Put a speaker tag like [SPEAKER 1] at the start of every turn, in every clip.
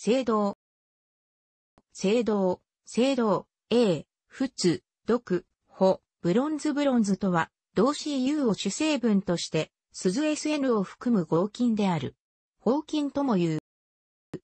[SPEAKER 1] 聖堂。聖堂、聖堂、A、仏、毒、保、ブロンズブロンズとは、同 CU を主成分として、鈴 SN を含む合金である。合金とも言う。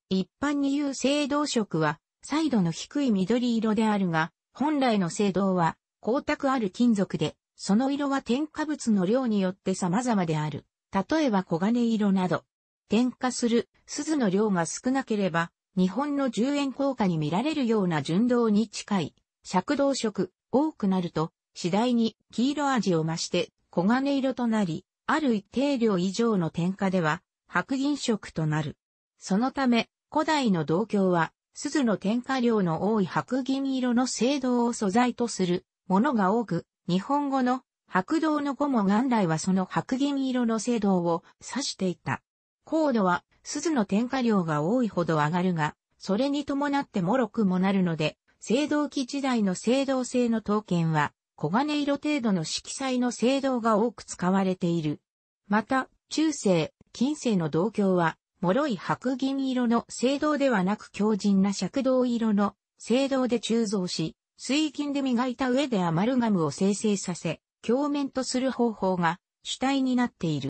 [SPEAKER 1] 一般に言う青銅色は、サイドの低い緑色であるが、本来の青銅は、光沢ある金属で、その色は添加物の量によって様々である。例えば黄金色など。添加する鈴の量が少なければ、日本の十円硬貨に見られるような純銅に近い、尺銅色、多くなると、次第に黄色味を増して黄金色となり、ある一定量以上の点火では白銀色となる。そのため、古代の銅鏡は、鈴の点火量の多い白銀色の青銅を素材とするものが多く、日本語の白銅の語も元来はその白銀色の青銅を指していた。高度は、鈴の添加量が多いほど上がるが、それに伴って脆くもなるので、青銅器時代の青銅製の刀剣は、黄金色程度の色彩の青銅が多く使われている。また、中世、近世の銅鏡は、脆い白銀色の青銅ではなく強靭な尺銅色の青銅で鋳造し、水銀で磨いた上でアマルガムを生成させ、鏡面とする方法が主体になっている。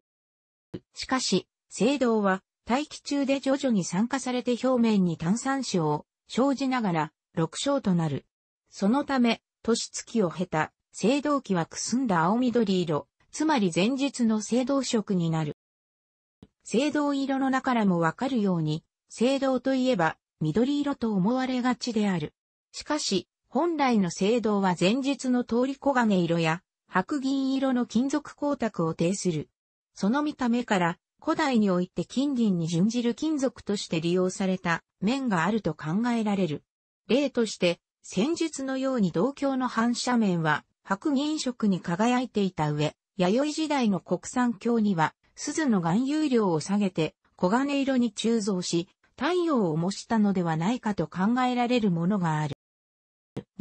[SPEAKER 1] しかし、青銅は大気中で徐々に酸化されて表面に炭酸症を生じながら6章となる。そのため、年月を経た青銅器はくすんだ青緑色、つまり前日の青銅色になる。青銅色の中からもわかるように、青銅といえば緑色と思われがちである。しかし、本来の青銅は前日の通り黄金色や白銀色の金属光沢を呈する。その見た目から古代において金銀に準じる金属として利用された面があると考えられる。例として、戦術のように銅鏡の反射面は白銀色に輝いていた上、弥生時代の国産鏡には、鈴の含有量を下げて、黄金色に鋳造し、太陽を模したのではないかと考えられるものがある。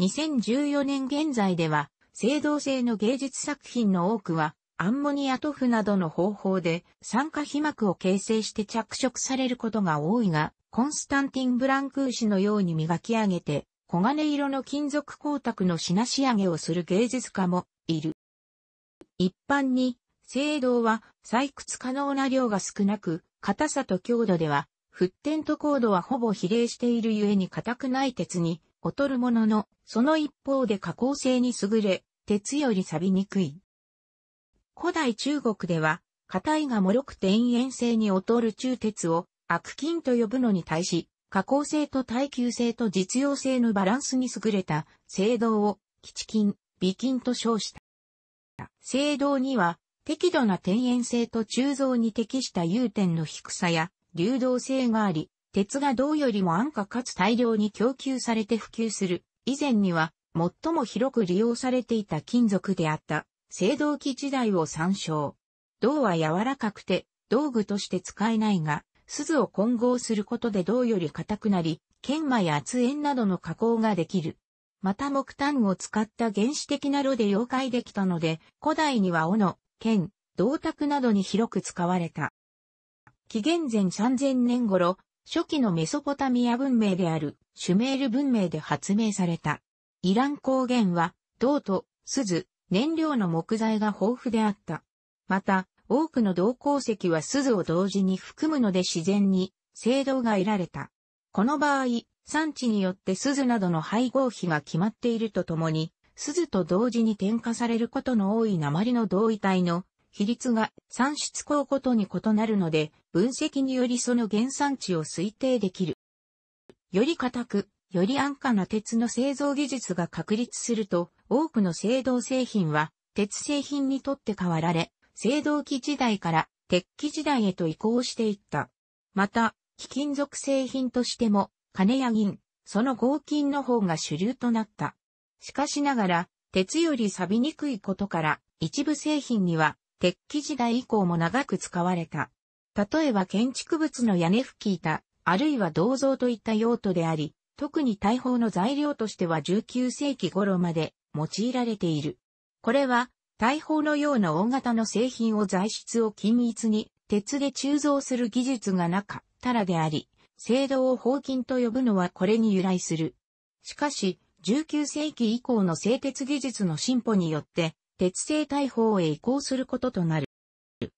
[SPEAKER 1] 2014年現在では、青銅製の芸術作品の多くは、アンモニア塗布などの方法で酸化皮膜を形成して着色されることが多いが、コンスタンティン・ブランクーシのように磨き上げて、黄金色の金属光沢の品仕上げをする芸術家もいる。一般に、青銅は採掘可能な量が少なく、硬さと強度では、沸点と高度はほぼ比例しているゆえに硬くない鉄に劣るものの、その一方で加工性に優れ、鉄より錆びにくい。古代中国では、硬いが脆くて延性に劣る中鉄を悪金と呼ぶのに対し、加工性と耐久性と実用性のバランスに優れた青銅を基地金、美金と称した。青銅には適度な天然性と鋳造に適した融点の低さや流動性があり、鉄が銅よりも安価かつ大量に供給されて普及する以前には最も広く利用されていた金属であった。青銅器時代を参照。銅は柔らかくて、道具として使えないが、鈴を混合することで銅より硬くなり、研磨や圧縁などの加工ができる。また木炭を使った原始的な炉で溶解できたので、古代には斧、剣、銅鐸などに広く使われた。紀元前3000年頃、初期のメソポタミア文明であるシュメール文明で発明された。イラン高原は、銅と、鈴、燃料の木材が豊富であった。また、多くの銅鉱石は鈴を同時に含むので自然に、制度が得られた。この場合、産地によって鈴などの配合比が決まっているとともに、鈴と同時に添加されることの多い鉛の同位体の比率が産出項ごとに異なるので、分析によりその原産地を推定できる。より硬く、より安価な鉄の製造技術が確立すると、多くの製銅製品は鉄製品にとって変わられ、製銅器時代から鉄器時代へと移行していった。また、貴金属製品としても、金や銀、その合金の方が主流となった。しかしながら、鉄より錆びにくいことから、一部製品には、鉄器時代以降も長く使われた。例えば建築物の屋根吹き板、あるいは銅像といった用途であり、特に大砲の材料としては19世紀頃まで用いられている。これは、大砲のような大型の製品を材質を均一に鉄で鋳造する技術がなかったらであり、聖堂を砲金と呼ぶのはこれに由来する。しかし、19世紀以降の製鉄技術の進歩によって、鉄製大砲へ移行することとなる。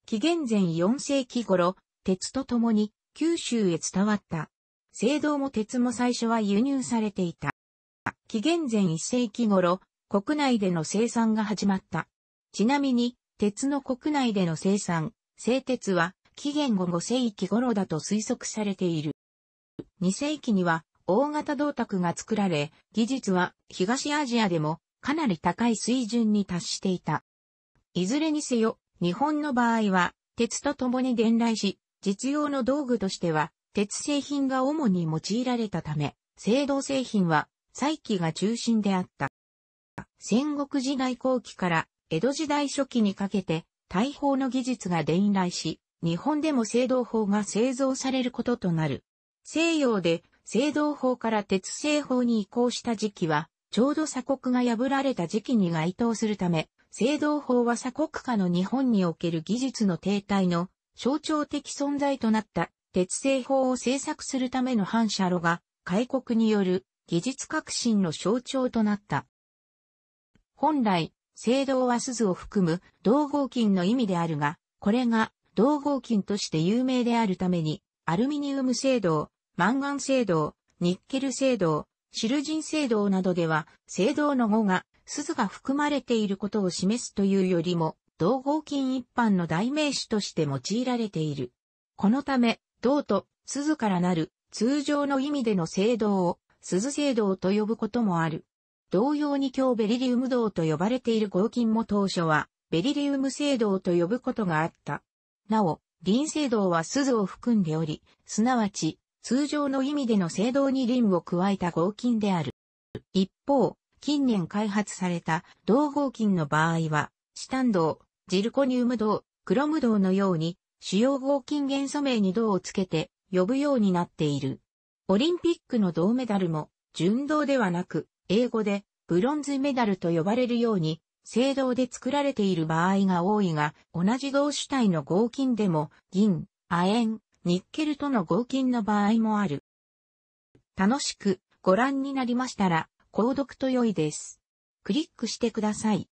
[SPEAKER 1] 紀元前4世紀頃、鉄と共に九州へ伝わった。聖堂も鉄も最初は輸入されていた。紀元前1世紀頃、国内での生産が始まった。ちなみに、鉄の国内での生産、製鉄は、紀元後5世紀頃だと推測されている。2世紀には、大型銅鐸が作られ、技術は東アジアでもかなり高い水準に達していた。いずれにせよ、日本の場合は、鉄と共に伝来し、実用の道具としては、鉄製品が主に用いられたため、青銅製品は、再起が中心であった。戦国時代後期から江戸時代初期にかけて、大砲の技術が伝来し、日本でも青銅砲が製造されることとなる。西洋で青銅砲から鉄製砲に移行した時期は、ちょうど鎖国が破られた時期に該当するため、青銅砲は鎖国下の日本における技術の停滞の象徴的存在となった鉄製砲を製作するための反射炉が開国による技術革新の象徴となった。本来、青銅は鈴を含む銅合金の意味であるが、これが銅合金として有名であるために、アルミニウム青銅、マンガン青銅、ニッケル青銅、シルジン青銅などでは、青銅の語が、鈴が含まれていることを示すというよりも、銅合金一般の代名詞として用いられている。このため、銅と鈴からなる通常の意味での青銅を鈴青銅と呼ぶこともある。同様に今日ベリリウム銅と呼ばれている合金も当初は、ベリリウム製銅と呼ぶことがあった。なお、リン製銅は鈴を含んでおり、すなわち、通常の意味での製銅にリンを加えた合金である。一方、近年開発された銅合金の場合は、チタン銅、ジルコニウム銅、クロム銅のように、主要合金元素名に銅をつけて呼ぶようになっている。オリンピックの銅メダルも、純銅ではなく、英語でブロンズメダルと呼ばれるように、青銅で作られている場合が多いが、同じ銅主体の合金でも、銀、亜鉛、ニッケルとの合金の場合もある。楽しくご覧になりましたら、購読と良いです。クリックしてください。